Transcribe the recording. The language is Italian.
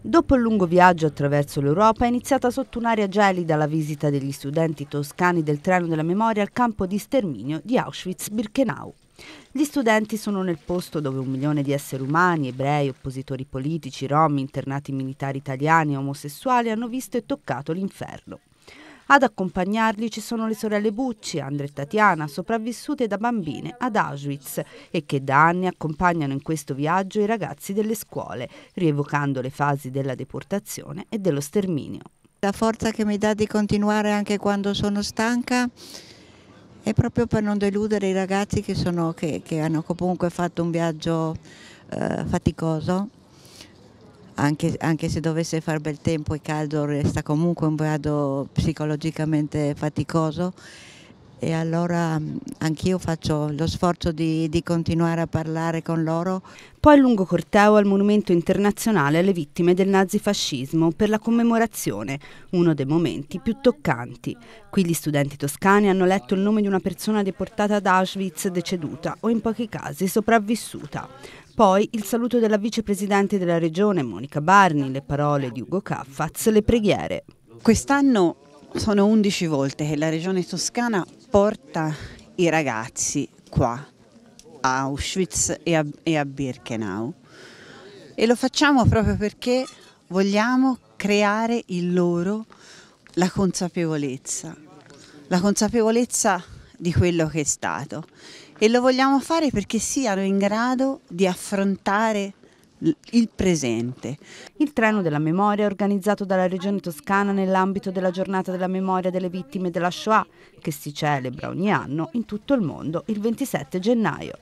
Dopo il lungo viaggio attraverso l'Europa è iniziata sotto un'aria gelida la visita degli studenti toscani del treno della memoria al campo di sterminio di Auschwitz-Birkenau. Gli studenti sono nel posto dove un milione di esseri umani, ebrei, oppositori politici, rom, internati militari italiani e omosessuali hanno visto e toccato l'inferno. Ad accompagnarli ci sono le sorelle Bucci, Andrea e Tatiana, sopravvissute da bambine ad Auschwitz e che da anni accompagnano in questo viaggio i ragazzi delle scuole, rievocando le fasi della deportazione e dello sterminio. La forza che mi dà di continuare anche quando sono stanca è proprio per non deludere i ragazzi che, sono, che, che hanno comunque fatto un viaggio eh, faticoso anche, anche, se dovesse far bel tempo e caldo resta comunque un grado psicologicamente faticoso e allora mm, anch'io faccio lo sforzo di, di, continuare a parlare con loro. Poi il lungo corteo al Monumento Internazionale alle vittime del nazifascismo per la commemorazione, uno dei momenti più toccanti. Qui gli studenti toscani hanno letto il nome di una persona deportata ad Auschwitz deceduta o in pochi casi sopravvissuta. Poi il saluto della vicepresidente della regione Monica Barni, le parole di Ugo Caffaz, le preghiere. Quest'anno sono 11 volte che la regione toscana porta i ragazzi qua a Auschwitz e a, e a Birkenau e lo facciamo proprio perché vogliamo creare in loro la consapevolezza, la consapevolezza di quello che è stato e lo vogliamo fare perché siano in grado di affrontare il presente. Il treno della memoria organizzato dalla Regione Toscana nell'ambito della giornata della memoria delle vittime della Shoah, che si celebra ogni anno in tutto il mondo il 27 gennaio.